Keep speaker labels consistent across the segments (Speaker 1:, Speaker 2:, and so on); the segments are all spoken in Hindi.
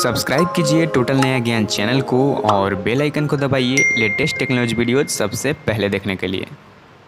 Speaker 1: सब्सक्राइब कीजिए टोटल नया ज्ञान चैनल को और बेल आइकन को दबाइए लेटेस्ट टेक्नोलॉजी वीडियो सबसे पहले देखने के लिए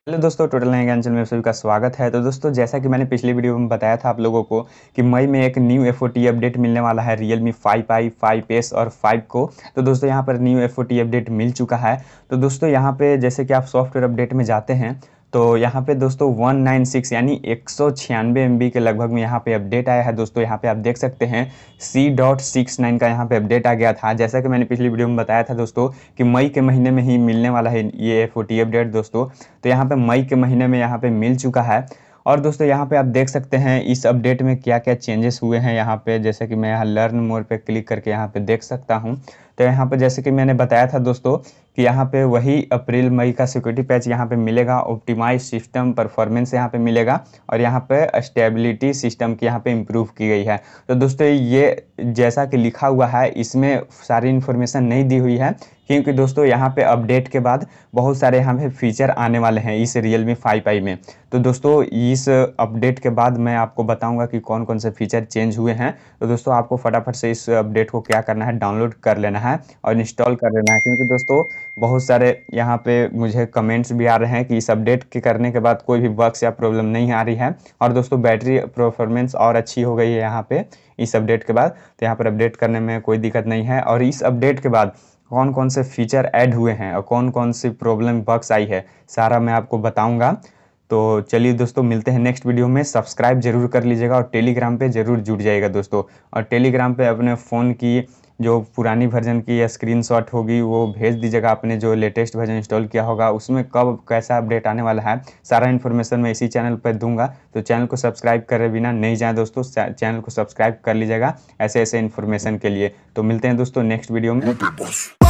Speaker 1: हेलो दोस्तों टोटल नया ज्ञान चैनल में सभी का स्वागत है तो दोस्तों जैसा कि मैंने पिछले वीडियो में बताया था आप लोगों को कि मई में एक न्यू एफ अपडेट मिलने वाला है Realme five i five s और फाइव को तो दोस्तों यहाँ पर न्यू एफ अपडेट मिल चुका है तो दोस्तों यहाँ पर जैसे कि आप सॉफ्टवेयर अपडेट में जाते हैं तो यहाँ पे दोस्तों 196 यानी एक सौ छियानवे के लगभग में यहाँ पे अपडेट आया है दोस्तों यहाँ पे आप देख सकते हैं सी डॉट सिक्स नाइन का यहाँ पे अपडेट आ गया था जैसा कि मैंने पिछली वीडियो में बताया था दोस्तों कि मई के महीने में ही मिलने वाला है ये एफ अपडेट दोस्तों तो यहाँ पे मई के महीने में यहाँ पे मिल चुका है और दोस्तों यहाँ पे आप देख सकते हैं इस अपडेट में क्या क्या चेंजेस हुए हैं यहाँ पे जैसे कि मैं यहाँ लर्न मोर पे क्लिक करके यहाँ पे देख सकता हूँ तो यहाँ पे जैसे कि मैंने बताया था दोस्तों कि यहाँ पे वही अप्रैल मई का सिक्योरिटी पैच यहाँ पे मिलेगा ऑप्टिमाइज सिस्टम परफॉर्मेंस यहाँ पे मिलेगा और यहाँ पे स्टेबिलिटी सिस्टम की यहाँ पे इम्प्रूव की गई है तो दोस्तों ये जैसा कि लिखा हुआ है इसमें सारी इन्फॉर्मेशन नहीं दी हुई है क्योंकि दोस्तों यहाँ पे अपडेट के बाद बहुत सारे यहाँ पे फीचर आने वाले हैं इस रियल मी फाइव आई में तो दोस्तों इस अपडेट के बाद मैं आपको बताऊंगा कि कौन कौन से फीचर चेंज हुए हैं तो दोस्तों आपको फटाफट से इस अपडेट को क्या करना है डाउनलोड कर लेना है और इंस्टॉल कर लेना है क्योंकि दोस्तों बहुत सारे यहाँ पे मुझे कमेंट्स भी आ रहे हैं कि इस अपडेट के करने के बाद कोई भी बक्स या प्रॉब्लम नहीं आ रही है और दोस्तों बैटरी परफॉर्मेंस और अच्छी हो गई है यहाँ पे इस अपडेट के बाद तो यहाँ पर अपडेट करने में कोई दिक्कत नहीं है और इस अपडेट के बाद कौन कौन से फीचर ऐड हुए हैं और कौन कौन सी प्रॉब्लम बक्स आई है सारा मैं आपको बताऊँगा तो चलिए दोस्तों मिलते हैं नेक्स्ट वीडियो में सब्सक्राइब जरूर कर लीजिएगा और टेलीग्राम पे जरूर जुड़ जाएगा दोस्तों और टेलीग्राम पे अपने फ़ोन की जो पुरानी वर्जन की या स्क्रीनशॉट होगी वो भेज दीजिएगा आपने जो लेटेस्ट वर्जन इंस्टॉल किया होगा उसमें कब कैसा अपडेट आने वाला है सारा इन्फॉर्मेशन मैं इसी चैनल पर दूंगा तो चैनल को सब्सक्राइब करे बिना नहीं जाएँ दोस्तों चैनल को सब्सक्राइब कर लीजिएगा ऐसे ऐसे इन्फॉर्मेशन के लिए तो मिलते हैं दोस्तों नेक्स्ट वीडियो में